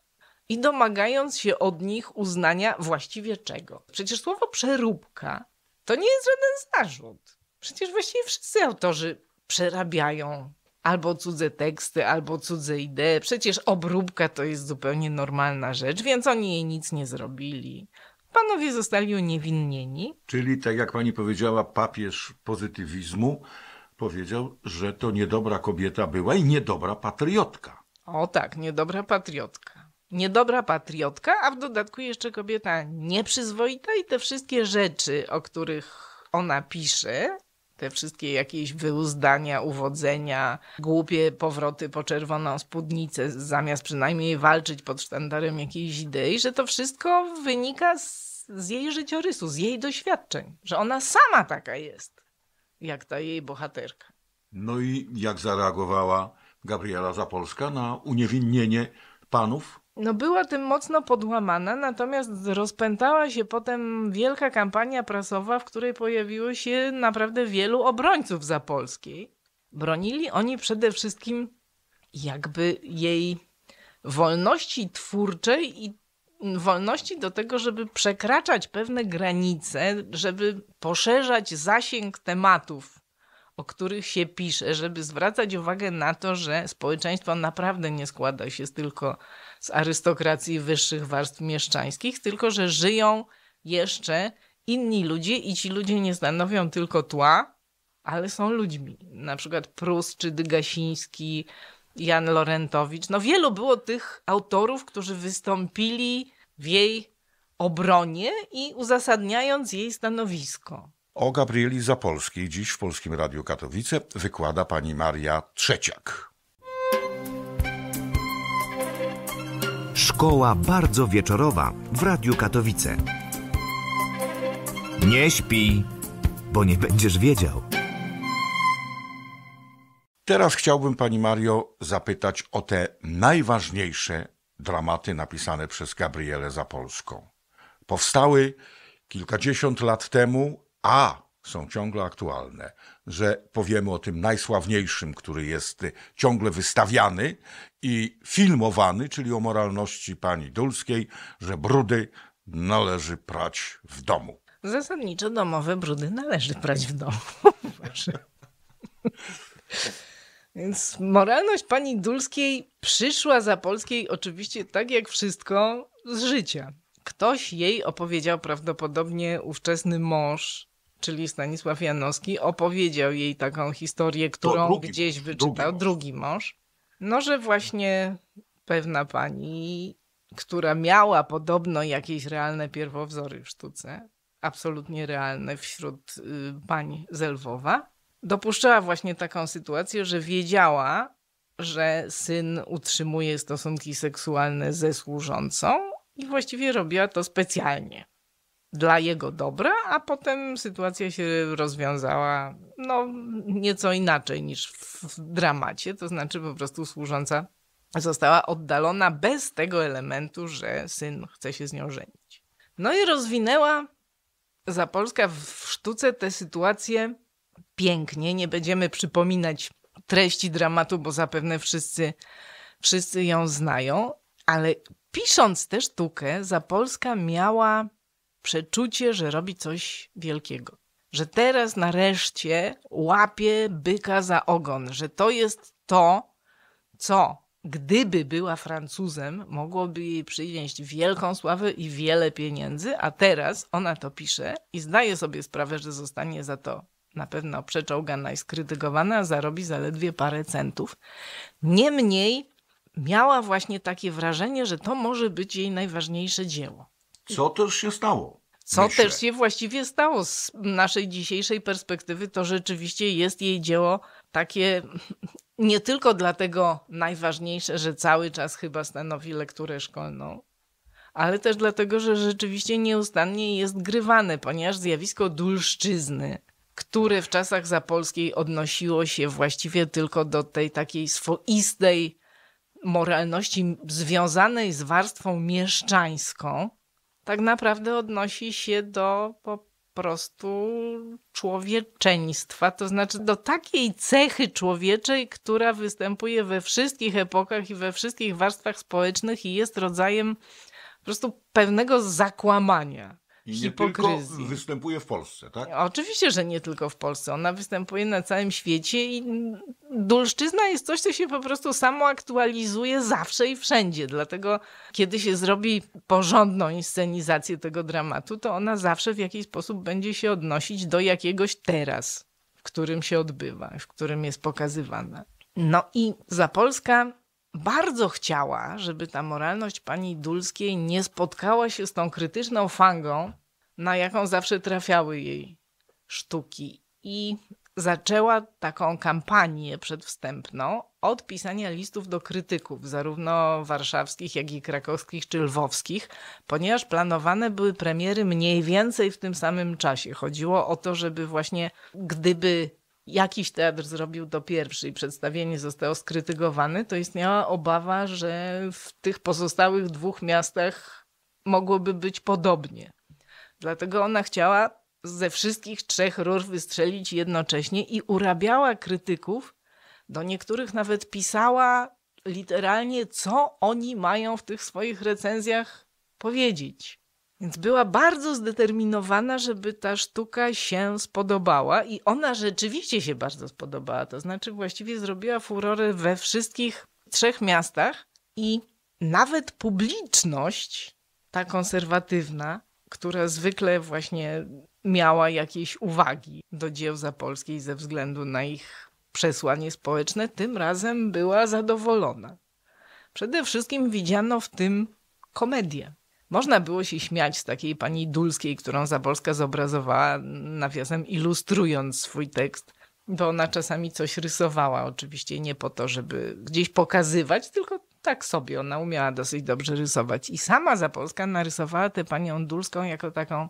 i domagając się od nich uznania właściwie czego. Przecież słowo przeróbka to nie jest żaden zarzut. Przecież właściwie wszyscy autorzy przerabiają albo cudze teksty, albo cudze idee. Przecież obróbka to jest zupełnie normalna rzecz, więc oni jej nic nie zrobili. Panowie zostali uniewinnieni. Czyli, tak jak pani powiedziała, papież pozytywizmu powiedział, że to niedobra kobieta była i niedobra patriotka. O tak, niedobra patriotka. Niedobra patriotka, a w dodatku jeszcze kobieta nieprzyzwoita i te wszystkie rzeczy, o których ona pisze, te wszystkie jakieś wyuzdania, uwodzenia, głupie powroty po czerwoną spódnicę, zamiast przynajmniej walczyć pod sztandarem jakiejś idei, że to wszystko wynika z, z jej życiorysu, z jej doświadczeń, że ona sama taka jest, jak ta jej bohaterka. No i jak zareagowała Gabriela Zapolska na uniewinnienie panów no była tym mocno podłamana, natomiast rozpętała się potem wielka kampania prasowa, w której pojawiło się naprawdę wielu obrońców Zapolskiej. Bronili oni przede wszystkim jakby jej wolności twórczej i wolności do tego, żeby przekraczać pewne granice, żeby poszerzać zasięg tematów, o których się pisze, żeby zwracać uwagę na to, że społeczeństwo naprawdę nie składa się tylko z arystokracji wyższych warstw mieszczańskich, tylko że żyją jeszcze inni ludzie i ci ludzie nie stanowią tylko tła, ale są ludźmi. Na przykład Prus czy Dygasiński, Jan Lorentowicz. No wielu było tych autorów, którzy wystąpili w jej obronie i uzasadniając jej stanowisko. O Gabrieli Zapolskiej dziś w Polskim Radiu Katowice wykłada pani Maria Trzeciak. Szkoła bardzo wieczorowa w Radiu Katowice. Nie śpi, bo nie będziesz wiedział. Teraz chciałbym pani Mario zapytać o te najważniejsze dramaty napisane przez Gabrielę Zapolską. Powstały kilkadziesiąt lat temu a są ciągle aktualne, że powiemy o tym najsławniejszym, który jest y, ciągle wystawiany i filmowany, czyli o moralności pani Dulskiej, że brudy należy prać w domu. Zasadniczo domowe brudy należy prać w domu. Więc moralność pani Dulskiej przyszła za polskiej oczywiście tak jak wszystko z życia. Ktoś jej opowiedział prawdopodobnie ówczesny mąż czyli Stanisław Janowski, opowiedział jej taką historię, którą drugi, gdzieś wyczytał drugi, drugi mąż. No, że właśnie pewna pani, która miała podobno jakieś realne pierwowzory w sztuce, absolutnie realne wśród y, pań Zelwowa, dopuszczała właśnie taką sytuację, że wiedziała, że syn utrzymuje stosunki seksualne ze służącą i właściwie robiła to specjalnie dla jego dobra, a potem sytuacja się rozwiązała no, nieco inaczej niż w dramacie, to znaczy po prostu służąca została oddalona bez tego elementu, że syn chce się z nią żenić. No i rozwinęła Zapolska w sztuce tę sytuację pięknie. Nie będziemy przypominać treści dramatu, bo zapewne wszyscy, wszyscy ją znają, ale pisząc tę sztukę, Zapolska miała przeczucie, że robi coś wielkiego. Że teraz nareszcie łapie byka za ogon, że to jest to, co gdyby była Francuzem, mogłoby jej przynieść wielką sławę i wiele pieniędzy, a teraz ona to pisze i zdaje sobie sprawę, że zostanie za to na pewno przeczołgana i skrytykowana, a zarobi zaledwie parę centów. Niemniej miała właśnie takie wrażenie, że to może być jej najważniejsze dzieło. Co już się stało? Co myślę. też się właściwie stało z naszej dzisiejszej perspektywy, to rzeczywiście jest jej dzieło takie nie tylko dlatego najważniejsze, że cały czas chyba stanowi lekturę szkolną, ale też dlatego, że rzeczywiście nieustannie jest grywane, ponieważ zjawisko dulszczyzny, które w czasach zapolskiej odnosiło się właściwie tylko do tej takiej swoistej moralności związanej z warstwą mieszczańską, tak naprawdę odnosi się do po prostu człowieczeństwa, to znaczy do takiej cechy człowieczej, która występuje we wszystkich epokach i we wszystkich warstwach społecznych i jest rodzajem po prostu pewnego zakłamania. I nie tylko występuje w Polsce, tak? Oczywiście, że nie tylko w Polsce. Ona występuje na całym świecie i dulszczyzna jest coś, co się po prostu samo aktualizuje zawsze i wszędzie. Dlatego, kiedy się zrobi porządną inscenizację tego dramatu, to ona zawsze w jakiś sposób będzie się odnosić do jakiegoś teraz, w którym się odbywa, w którym jest pokazywana. No i Zapolska bardzo chciała, żeby ta moralność pani Dulskiej nie spotkała się z tą krytyczną fangą, na jaką zawsze trafiały jej sztuki. I zaczęła taką kampanię przedwstępną od pisania listów do krytyków, zarówno warszawskich, jak i krakowskich czy lwowskich, ponieważ planowane były premiery mniej więcej w tym samym czasie. Chodziło o to, żeby właśnie gdyby jakiś teatr zrobił to pierwszy i przedstawienie zostało skrytykowane, to istniała obawa, że w tych pozostałych dwóch miastach mogłoby być podobnie. Dlatego ona chciała ze wszystkich trzech rur wystrzelić jednocześnie i urabiała krytyków. Do niektórych nawet pisała literalnie, co oni mają w tych swoich recenzjach powiedzieć. Więc była bardzo zdeterminowana, żeby ta sztuka się spodobała i ona rzeczywiście się bardzo spodobała. To znaczy właściwie zrobiła furorę we wszystkich trzech miastach i nawet publiczność, ta konserwatywna, która zwykle właśnie miała jakieś uwagi do dzieł zapolskich ze względu na ich przesłanie społeczne, tym razem była zadowolona. Przede wszystkim widziano w tym komedię. Można było się śmiać z takiej pani Dulskiej, którą Zabolska zobrazowała, nawiasem ilustrując swój tekst, bo ona czasami coś rysowała, oczywiście nie po to, żeby gdzieś pokazywać, tylko tak sobie. Ona umiała dosyć dobrze rysować. I sama Zapolska narysowała tę panią Dulską jako taką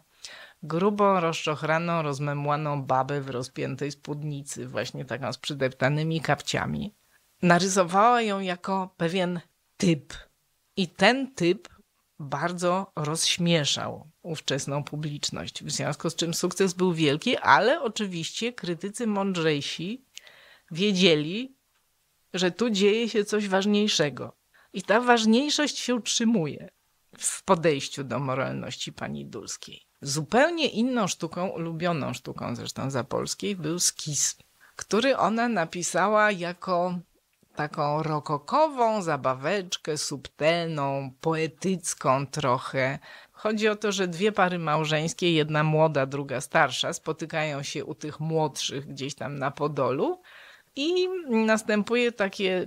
grubą, rozczochraną, rozmemłaną babę w rozpiętej spódnicy, właśnie taką z przydeptanymi kapciami. Narysowała ją jako pewien typ. I ten typ bardzo rozśmieszał ówczesną publiczność, w związku z czym sukces był wielki, ale oczywiście krytycy mądrzejsi wiedzieli, że tu dzieje się coś ważniejszego. I ta ważniejszość się utrzymuje w podejściu do moralności pani Dulskiej. Zupełnie inną sztuką, ulubioną sztuką zresztą za polskiej, był skis, który ona napisała jako taką rokokową zabaweczkę, subtelną, poetycką trochę. Chodzi o to, że dwie pary małżeńskie, jedna młoda, druga starsza, spotykają się u tych młodszych gdzieś tam na Podolu i następuje takie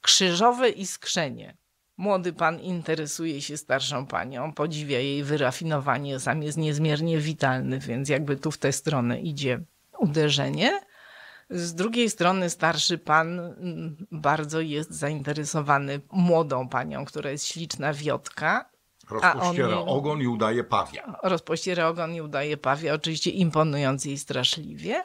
krzyżowe iskrzenie. Młody pan interesuje się starszą panią, podziwia jej wyrafinowanie, sam jest niezmiernie witalny, więc jakby tu w tę stronę idzie uderzenie. Z drugiej strony starszy pan mm, bardzo jest zainteresowany młodą panią, która jest śliczna wiotka. Rozpościera on, ogon i udaje pawia. Rozpościera ogon i udaje pawia, oczywiście imponując jej straszliwie.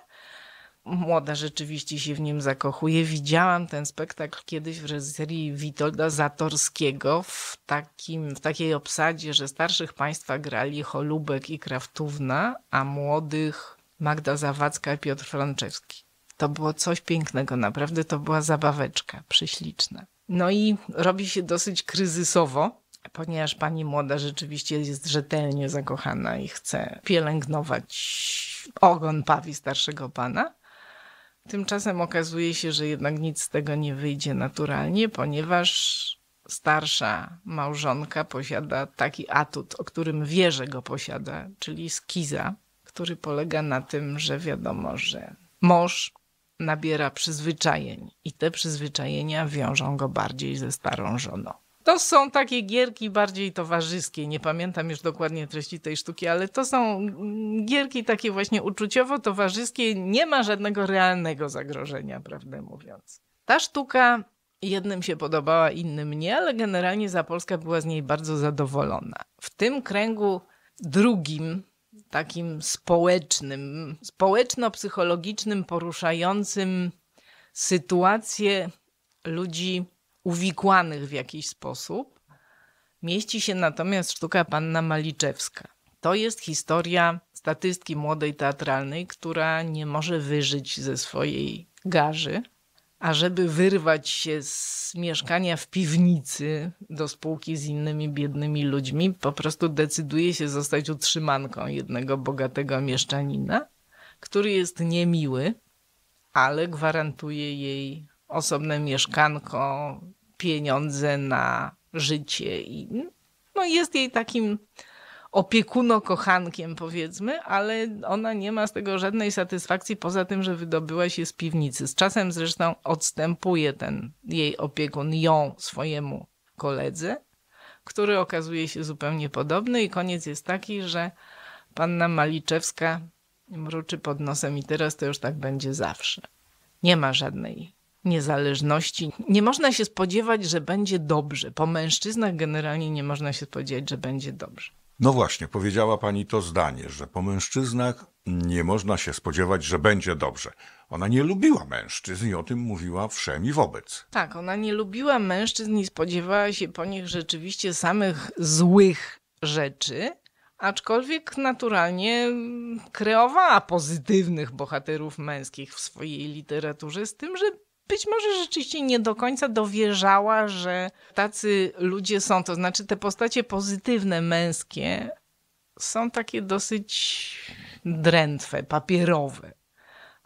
Młoda rzeczywiście się w nim zakochuje. Widziałam ten spektakl kiedyś w reżyserii Witolda Zatorskiego w, takim, w takiej obsadzie, że starszych państwa grali Cholubek i Kraftówna, a młodych Magda Zawadzka i Piotr Franczewski. To było coś pięknego, naprawdę to była zabaweczka prześliczna. No i robi się dosyć kryzysowo, ponieważ pani młoda rzeczywiście jest rzetelnie zakochana i chce pielęgnować ogon pawi starszego pana. Tymczasem okazuje się, że jednak nic z tego nie wyjdzie naturalnie, ponieważ starsza małżonka posiada taki atut, o którym wie, że go posiada, czyli skiza, który polega na tym, że wiadomo, że mąż nabiera przyzwyczajeń i te przyzwyczajenia wiążą go bardziej ze starą żoną. To są takie gierki bardziej towarzyskie. Nie pamiętam już dokładnie treści tej sztuki, ale to są gierki takie właśnie uczuciowo-towarzyskie. Nie ma żadnego realnego zagrożenia, prawdę mówiąc. Ta sztuka jednym się podobała, innym nie, ale generalnie Zapolska była z niej bardzo zadowolona. W tym kręgu drugim takim społecznym, społeczno-psychologicznym, poruszającym sytuację ludzi uwikłanych w jakiś sposób, mieści się natomiast sztuka Panna Maliczewska. To jest historia statystki młodej teatralnej, która nie może wyżyć ze swojej garzy a żeby wyrwać się z mieszkania w piwnicy do spółki z innymi biednymi ludźmi, po prostu decyduje się zostać utrzymanką jednego bogatego mieszczanina, który jest niemiły, ale gwarantuje jej osobne mieszkanko, pieniądze na życie i no jest jej takim opiekuno-kochankiem, powiedzmy, ale ona nie ma z tego żadnej satysfakcji, poza tym, że wydobyła się z piwnicy. Z czasem zresztą odstępuje ten jej opiekun ją swojemu koledze, który okazuje się zupełnie podobny i koniec jest taki, że panna Maliczewska mruczy pod nosem i teraz to już tak będzie zawsze. Nie ma żadnej niezależności. Nie można się spodziewać, że będzie dobrze. Po mężczyznach generalnie nie można się spodziewać, że będzie dobrze. No właśnie, powiedziała pani to zdanie, że po mężczyznach nie można się spodziewać, że będzie dobrze. Ona nie lubiła mężczyzn i o tym mówiła wszem i wobec. Tak, ona nie lubiła mężczyzn i spodziewała się po nich rzeczywiście samych złych rzeczy, aczkolwiek naturalnie kreowała pozytywnych bohaterów męskich w swojej literaturze, z tym, że być może rzeczywiście nie do końca dowierzała, że tacy ludzie są. To znaczy, te postacie pozytywne, męskie są takie dosyć drętwe, papierowe.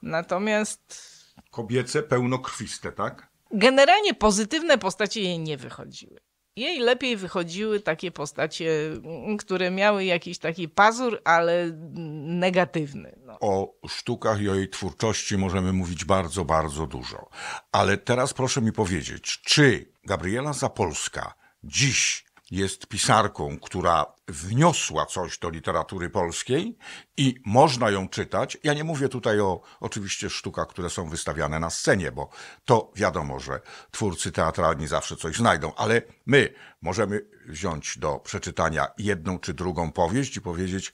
Natomiast. Kobiece pełnokrwiste, tak? Generalnie pozytywne postacie jej nie wychodziły. Jej lepiej wychodziły takie postacie, mm, które miały jakiś taki pazur, ale negatywny. No. O sztukach i o jej twórczości możemy mówić bardzo, bardzo dużo. Ale teraz proszę mi powiedzieć, czy Gabriela Zapolska dziś jest pisarką, która wniosła coś do literatury polskiej i można ją czytać. Ja nie mówię tutaj o oczywiście sztukach, które są wystawiane na scenie, bo to wiadomo, że twórcy teatralni zawsze coś znajdą, ale my możemy wziąć do przeczytania jedną czy drugą powieść i powiedzieć,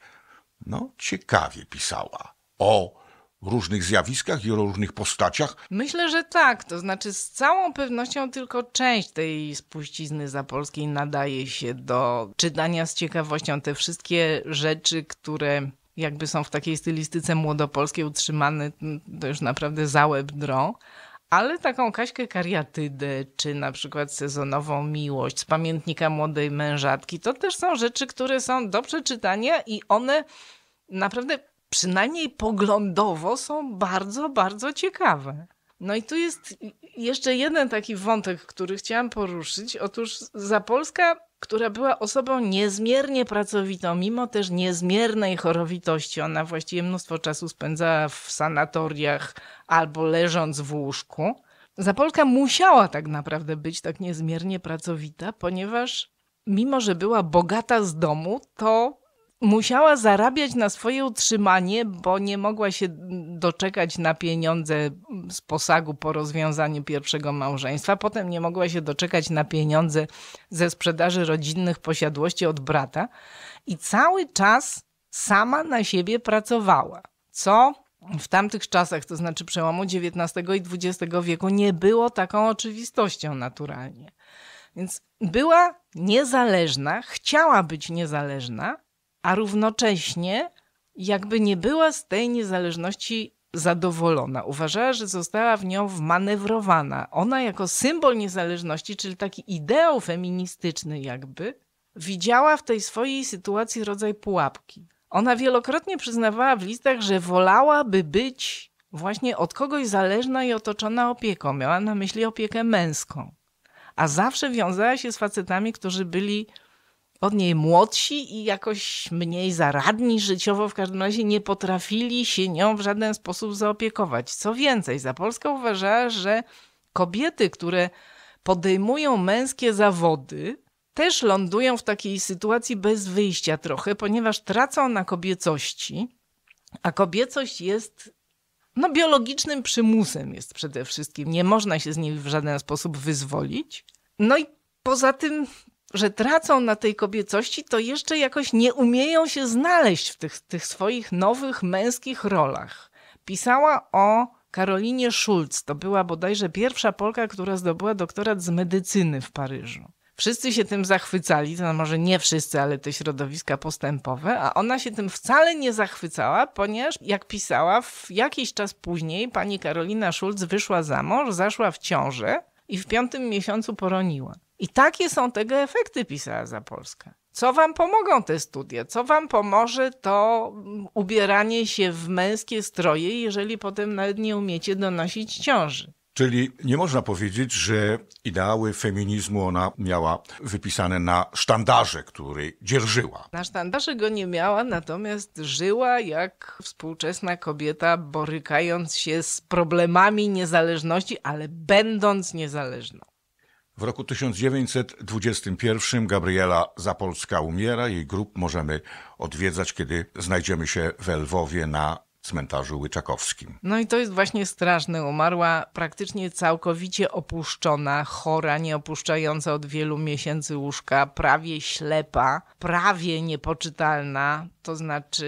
no ciekawie pisała o różnych zjawiskach i o różnych postaciach? Myślę, że tak. To znaczy, z całą pewnością tylko część tej spuścizny zapolskiej nadaje się do czytania z ciekawością. Te wszystkie rzeczy, które jakby są w takiej stylistyce młodopolskiej utrzymane, to już naprawdę za łeb drą. Ale taką Kaśkę Kariatydę, czy na przykład sezonową miłość z pamiętnika młodej mężatki, to też są rzeczy, które są do przeczytania i one naprawdę przynajmniej poglądowo są bardzo, bardzo ciekawe. No i tu jest jeszcze jeden taki wątek, który chciałam poruszyć. Otóż Zapolska, która była osobą niezmiernie pracowitą, mimo też niezmiernej chorowitości, ona właściwie mnóstwo czasu spędzała w sanatoriach albo leżąc w łóżku. Zapolska musiała tak naprawdę być tak niezmiernie pracowita, ponieważ mimo, że była bogata z domu, to musiała zarabiać na swoje utrzymanie, bo nie mogła się doczekać na pieniądze z posagu po rozwiązaniu pierwszego małżeństwa. Potem nie mogła się doczekać na pieniądze ze sprzedaży rodzinnych posiadłości od brata i cały czas sama na siebie pracowała. Co w tamtych czasach, to znaczy przełomu XIX i XX wieku, nie było taką oczywistością naturalnie. Więc była niezależna, chciała być niezależna, a równocześnie jakby nie była z tej niezależności zadowolona. Uważała, że została w nią wmanewrowana. Ona jako symbol niezależności, czyli taki ideał feministyczny jakby, widziała w tej swojej sytuacji rodzaj pułapki. Ona wielokrotnie przyznawała w listach, że wolałaby być właśnie od kogoś zależna i otoczona opieką. Miała na myśli opiekę męską. A zawsze wiązała się z facetami, którzy byli od niej młodsi i jakoś mniej zaradni życiowo, w każdym razie nie potrafili się nią w żaden sposób zaopiekować. Co więcej, Zapolska uważa, że kobiety, które podejmują męskie zawody, też lądują w takiej sytuacji bez wyjścia trochę, ponieważ tracą na kobiecości, a kobiecość jest no, biologicznym przymusem jest przede wszystkim. Nie można się z niej w żaden sposób wyzwolić. No i poza tym że tracą na tej kobiecości, to jeszcze jakoś nie umieją się znaleźć w tych, tych swoich nowych męskich rolach. Pisała o Karolinie Schulz. To była bodajże pierwsza Polka, która zdobyła doktorat z medycyny w Paryżu. Wszyscy się tym zachwycali, to może nie wszyscy, ale te środowiska postępowe, a ona się tym wcale nie zachwycała, ponieważ jak pisała, w jakiś czas później pani Karolina Schulz wyszła za mąż, zaszła w ciążę i w piątym miesiącu poroniła. I takie są tego efekty pisała za Polskę. Co wam pomogą te studia? Co wam pomoże to mm, ubieranie się w męskie stroje, jeżeli potem nawet nie umiecie donosić ciąży? Czyli nie można powiedzieć, że ideały feminizmu ona miała wypisane na sztandarze, który dzierżyła. Na sztandarze go nie miała, natomiast żyła jak współczesna kobieta, borykając się z problemami niezależności, ale będąc niezależną. W roku 1921 Gabriela Zapolska umiera. Jej grup możemy odwiedzać, kiedy znajdziemy się w Lwowie na cmentarzu Łyczakowskim. No i to jest właśnie straszne. Umarła praktycznie całkowicie opuszczona, chora, nie opuszczająca od wielu miesięcy łóżka, prawie ślepa, prawie niepoczytalna, to znaczy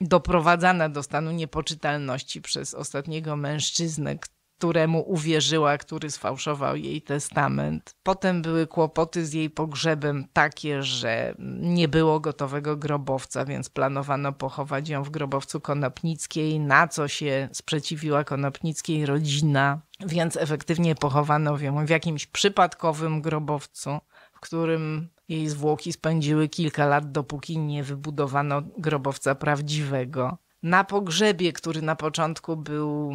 doprowadzana do stanu niepoczytalności przez ostatniego mężczyznę, któremu uwierzyła, który sfałszował jej testament. Potem były kłopoty z jej pogrzebem takie, że nie było gotowego grobowca, więc planowano pochować ją w grobowcu Konopnickiej, na co się sprzeciwiła Konopnickiej rodzina, więc efektywnie pochowano ją w jakimś przypadkowym grobowcu, w którym jej zwłoki spędziły kilka lat, dopóki nie wybudowano grobowca prawdziwego na pogrzebie, który na początku był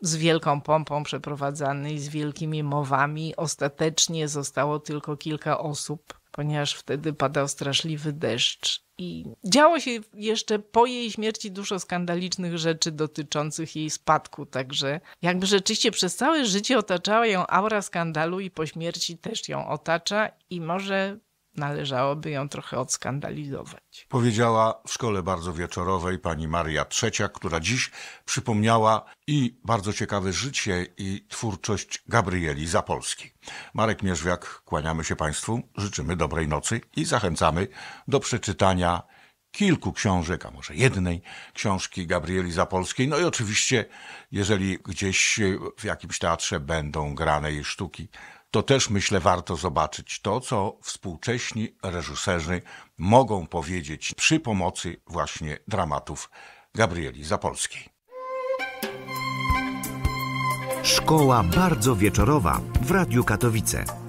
z wielką pompą przeprowadzany i z wielkimi mowami, ostatecznie zostało tylko kilka osób, ponieważ wtedy padał straszliwy deszcz. I działo się jeszcze po jej śmierci dużo skandalicznych rzeczy dotyczących jej spadku, także jakby rzeczywiście przez całe życie otaczała ją aura skandalu i po śmierci też ją otacza i może należałoby ją trochę odskandalizować. Powiedziała w szkole bardzo wieczorowej pani Maria Trzecia, która dziś przypomniała i bardzo ciekawe życie i twórczość Gabrieli Zapolski. Marek Mierzwiak, kłaniamy się Państwu, życzymy dobrej nocy i zachęcamy do przeczytania kilku książek, a może jednej książki Gabrieli Zapolskiej. No i oczywiście, jeżeli gdzieś w jakimś teatrze będą grane jej sztuki, to też myślę warto zobaczyć to, co współcześni reżyserzy mogą powiedzieć przy pomocy właśnie dramatów Gabrieli Zapolskiej. Szkoła bardzo wieczorowa w Radiu Katowice.